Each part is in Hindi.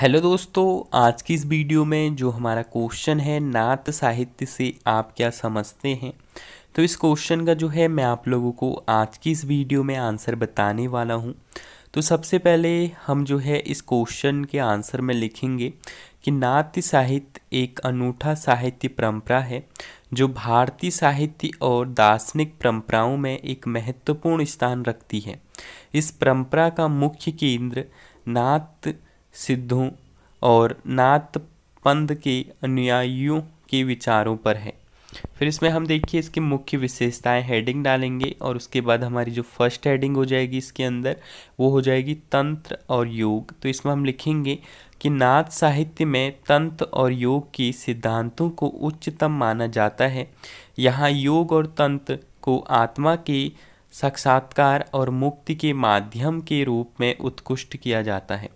हेलो दोस्तों आज की इस वीडियो में जो हमारा क्वेश्चन है नात साहित्य से आप क्या समझते हैं तो इस क्वेश्चन का जो है मैं आप लोगों को आज की इस वीडियो में आंसर बताने वाला हूँ तो सबसे पहले हम जो है इस क्वेश्चन के आंसर में लिखेंगे कि नात साहित्य एक अनूठा साहित्य परंपरा है जो भारतीय साहित्य और दार्शनिक परंपराओं में एक महत्वपूर्ण स्थान रखती है इस परंपरा का मुख्य केंद्र नात सिद्धों और नाथ पंद के अनुयायियों के विचारों पर है फिर इसमें हम देखिए इसकी मुख्य विशेषताएं हेडिंग डालेंगे और उसके बाद हमारी जो फर्स्ट हेडिंग हो जाएगी इसके अंदर वो हो जाएगी तंत्र और योग तो इसमें हम लिखेंगे कि नाथ साहित्य में तंत्र और योग के सिद्धांतों को उच्चतम माना जाता है यहाँ योग और तंत्र को आत्मा के साक्षात्कार और मुक्ति के माध्यम के रूप में उत्कृष्ट किया जाता है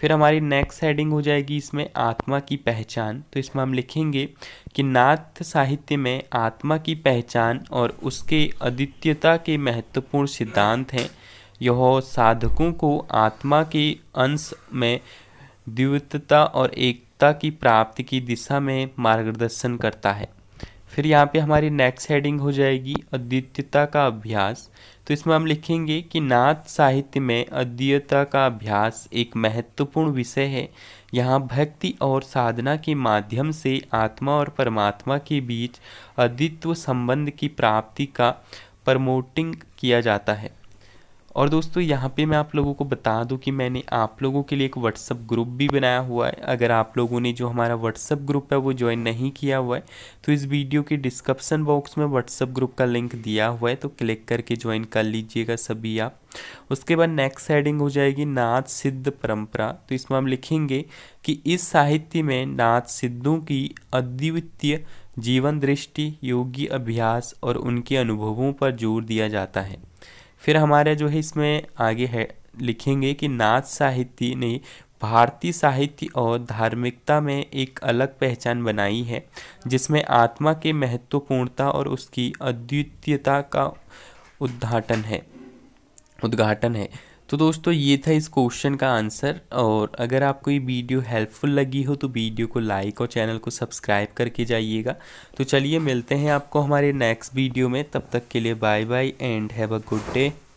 फिर हमारी नेक्स्ट हेडिंग हो जाएगी इसमें आत्मा की पहचान तो इसमें हम लिखेंगे कि नाथ साहित्य में आत्मा की पहचान और उसके अद्वितीयता के महत्वपूर्ण सिद्धांत हैं यह साधकों को आत्मा के अंश में द्वितता और एकता की प्राप्ति की दिशा में मार्गदर्शन करता है फिर यहाँ पे हमारी नेक्स्ट हेडिंग हो जाएगी अद्वितीयता का अभ्यास तो इसमें हम लिखेंगे कि नाथ साहित्य में अद्वितीयता का अभ्यास एक महत्वपूर्ण विषय है यहाँ भक्ति और साधना के माध्यम से आत्मा और परमात्मा के बीच अद्वित्व संबंध की प्राप्ति का प्रमोटिंग किया जाता है और दोस्तों यहाँ पे मैं आप लोगों को बता दूँ कि मैंने आप लोगों के लिए एक व्हाट्सअप ग्रुप भी बनाया हुआ है अगर आप लोगों ने जो हमारा व्हाट्सअप ग्रुप है वो ज्वाइन नहीं किया हुआ है तो इस वीडियो के डिस्क्रिप्सन बॉक्स में व्हाट्सअप ग्रुप का लिंक दिया हुआ है तो क्लिक करके ज्वाइन कर लीजिएगा सभी आप उसके बाद नेक्स्ट हेडिंग हो जाएगी नाथ सिद्ध परम्परा तो इसमें हम लिखेंगे कि इस साहित्य में नाथ सिद्धों की अद्वितीय जीवन दृष्टि योगी अभ्यास और उनके अनुभवों पर जोर दिया जाता है फिर हमारे जो है इसमें आगे है लिखेंगे कि नाच साहित्य ने भारतीय साहित्य और धार्मिकता में एक अलग पहचान बनाई है जिसमें आत्मा के महत्वपूर्णता और उसकी अद्वितीयता का उद्घाटन है उद्घाटन है तो दोस्तों ये था इस क्वेश्चन का आंसर और अगर आपको ये वीडियो हेल्पफुल लगी हो तो वीडियो को लाइक और चैनल को सब्सक्राइब करके जाइएगा तो चलिए मिलते हैं आपको हमारे नेक्स्ट वीडियो में तब तक के लिए bye bye and have a good day